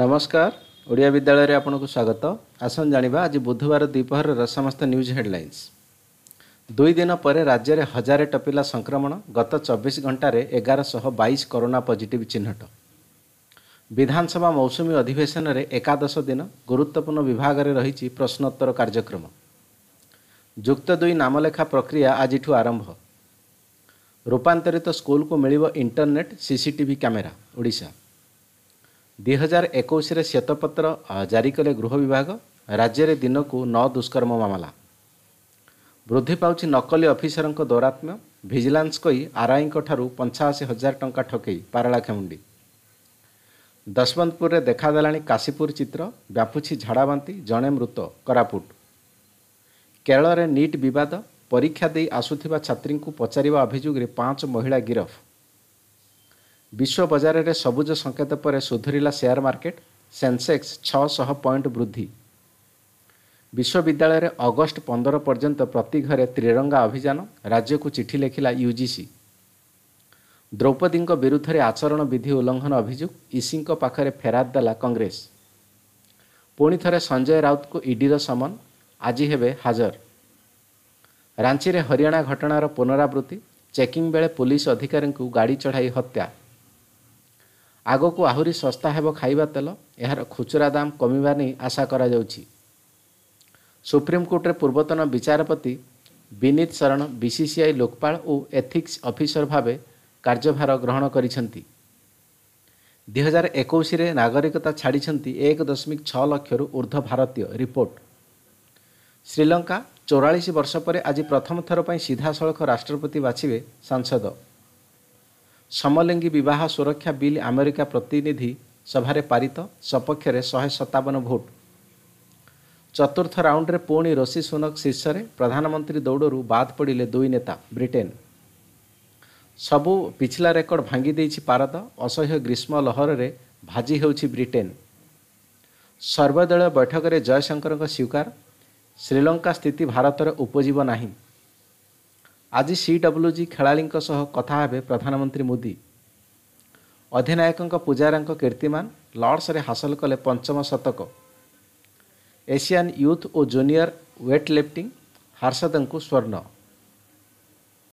ନମସ୍କାର ଓଡ଼ିଆ ବିଦ୍ୟାଳୟରେ ଆପଣଙ୍କୁ ସ୍ୱାଗତ ଆସନ୍ତୁ ଜାଣିବା ଆଜି ବୁଧବାର ଦ୍ୱିପହରର ସମସ୍ତ ନ୍ୟୁଜ୍ ହେଡ଼ଲାଇନ୍ସ ଦୁଇ ଦିନ ପରେ ରାଜ୍ୟରେ ହଜାରେ ଟପିଲା ସଂକ୍ରମଣ ଗତ ଚବିଶ ଘଣ୍ଟାରେ ଏଗାରଶହ ବାଇଶ କରୋନା ପଜିଟିଭ୍ ଚିହ୍ନଟ ବିଧାନସଭା ମୌସୁମୀ ଅଧିବେଶନରେ ଏକାଦଶ ଦିନ ଗୁରୁତ୍ୱପୂର୍ଣ୍ଣ ବିଭାଗରେ ରହିଛି ପ୍ରଶ୍ନୋତ୍ତର କାର୍ଯ୍ୟକ୍ରମ ଯୁକ୍ତ ଦୁଇ ନାମଲେଖା ପ୍ରକ୍ରିୟା ଆଜିଠୁ ଆରମ୍ଭ ରୂପାନ୍ତରିତ ସ୍କୁଲକୁ ମିଳିବ ଇଣ୍ଟରନେଟ୍ ସିସିଟିଭି କ୍ୟାମେରା ଓଡ଼ିଶା ଦୁଇ ହଜାର ଏକୋଇଶରେ ଶ୍ୱେତପତ୍ର ଜାରି କଲେ ଗୃହ ବିଭାଗ ରାଜ୍ୟରେ ଦିନକୁ ନଅ ଦୁଷ୍କର୍ମ ମାମଲା ବୃଦ୍ଧି ପାଉଛି ନକଲି ଅଫିସରଙ୍କ ଦୌରାତ୍ମ୍ୟ ଭିଜିଲାନ୍ସ କହି ଆର୍ଆଇଙ୍କଠାରୁ ପଞ୍ଚାଅଶୀ ହଜାର ଟଙ୍କା ଠକେଇ ପାରଳାଖେମୁଣ୍ଡି ଦଶବନ୍ତପୁରରେ ଦେଖାଦେଲାଣି କାଶୀପୁର ଚିତ୍ର ବ୍ୟାପୁଛି ଝାଡ଼ାବାନ୍ତି ଜଣେ ମୃତ କୋରାପୁଟ କେରଳରେ ନିଟ୍ ବିବାଦ ପରୀକ୍ଷା ଦେଇ ଆସୁଥିବା ଛାତ୍ରୀଙ୍କୁ ପଚାରିବା ଅଭିଯୋଗରେ ପାଞ୍ଚ ମହିଳା ଗିରଫ ବିଶ୍ୱ ବଜାରରେ ସବୁଜ ସଙ୍କେତ ପରେ ସୁଧୁରିଲା ସେୟାର ମାର୍କେଟ ସେନ୍ସେକ୍ସ ଛଅଶହ ପଏଣ୍ଟ ବୃଦ୍ଧି ବିଶ୍ୱବିଦ୍ୟାଳୟରେ ଅଗଷ୍ଟ ପନ୍ଦର ପର୍ଯ୍ୟନ୍ତ ପ୍ରତି ଘରେ ତ୍ରିରଙ୍ଗା ଅଭିଯାନ ରାଜ୍ୟକୁ ଚିଠି ଲେଖିଲା ୟୁଜିସି ଦ୍ରୌପଦୀଙ୍କ ବିରୁଦ୍ଧରେ ଆଚରଣ ବିଧି ଉଲ୍ଲଂଘନ ଅଭିଯୋଗ ଇସିଙ୍କ ପାଖରେ ଫେରାଦ ଦେଲା କଂଗ୍ରେସ ପୁଣି ଥରେ ସଞ୍ଜୟ ରାଉତଙ୍କୁ ଇଡିର ସମନ ଆଜି ହେବେ ହାଜର ରାଞ୍ଚିରେ ହରିୟାଣା ଘଟଣାର ପୁନରାବୃତ୍ତି ଚେକିଂ ବେଳେ ପୁଲିସ ଅଧିକାରୀଙ୍କୁ ଗାଡ଼ି ଚଢ଼ାଇ ହତ୍ୟା ଆଗକୁ ଆହୁରି ଶସ୍ତା ହେବ ଖାଇବା ତେଲ ଏହାର ଖୁଚୁରା ଦାମ୍ କମିବା ନେଇ ଆଶା କରାଯାଉଛି ସୁପ୍ରିମକୋର୍ଟରେ ପୂର୍ବତନ ବିଚାରପତି ବିନୀତ ଶରଣ ବିସିସିଆଇ ଲୋକପାଳ ଓ ଏଥିକ୍ସ ଅଫିସର ଭାବେ କାର୍ଯ୍ୟଭାର ଗ୍ରହଣ କରିଛନ୍ତି ଦୁଇ ହଜାର ଏକୋଇଶରେ ନାଗରିକତା ଛାଡ଼ିଛନ୍ତି ଏକ ଦଶମିକ ଛଅ ଲକ୍ଷରୁ ଉର୍ଦ୍ଧ୍ୱ ଭାରତୀୟ ରିପୋର୍ଟ ଶ୍ରୀଲଙ୍କା ଚଉରାଳିଶ ବର୍ଷ ପରେ ଆଜି ପ୍ରଥମ ଥର ପାଇଁ ସିଧାସଳଖ ରାଷ୍ଟ୍ରପତି ବାଛିବେ ସାଂସଦ ସମଲିଙ୍ଗୀ ବିବାହ ସୁରକ୍ଷା ବିଲ୍ ଆମେରିକା ପ୍ରତିନିଧି ସଭାରେ ପାରିତ ସପକ୍ଷରେ ଶହେ ସତାବନ ଭୋଟ୍ ଚତୁର୍ଥ ରାଉଣ୍ଡରେ ପୁଣି ରୋଷି ସୁନକ ଶୀର୍ଷରେ ପ୍ରଧାନମନ୍ତ୍ରୀ ଦୌଡ଼ରୁ ବାଦ୍ ପଡ଼ିଲେ ଦୁଇ ନେତା ବ୍ରିଟେନ୍ ସବୁ ପିଛିଲା ରେକର୍ଡ଼ ଭାଙ୍ଗି ଦେଇଛି ପାରଦ ଅସହ୍ୟ ଗ୍ରୀଷ୍ମ ଲହରରେ ଭାଜି ହେଉଛି ବ୍ରିଟେନ୍ ସର୍ବଦଳୀୟ ବୈଠକରେ ଜୟଶଙ୍କରଙ୍କ ସ୍ୱୀକାର ଶ୍ରୀଲଙ୍କା ସ୍ଥିତି ଭାରତରେ ଉପଜିବ ନାହିଁ ଆଜି ସି ଡବ୍ଲ୍ୟୁ ଜି ଖେଳାଳିଙ୍କ ସହ କଥା ହେବେ ପ୍ରଧାନମନ୍ତ୍ରୀ ମୋଦି ଅଧିନାୟକଙ୍କ ପୂଜାରାଙ୍କ କୀର୍ତ୍ତିମାନ ଲର୍ଡ଼ସରେ ହାସଲ କଲେ ପଞ୍ଚମ ଶତକ ଏସିଆନ୍ ୟୁଥ୍ ଓ ଜୁନିୟର୍ ୱେଟ୍ ଲିଫ୍ଟିଂ ହାର୍ଷଦଙ୍କୁ ସ୍ୱର୍ଣ୍ଣ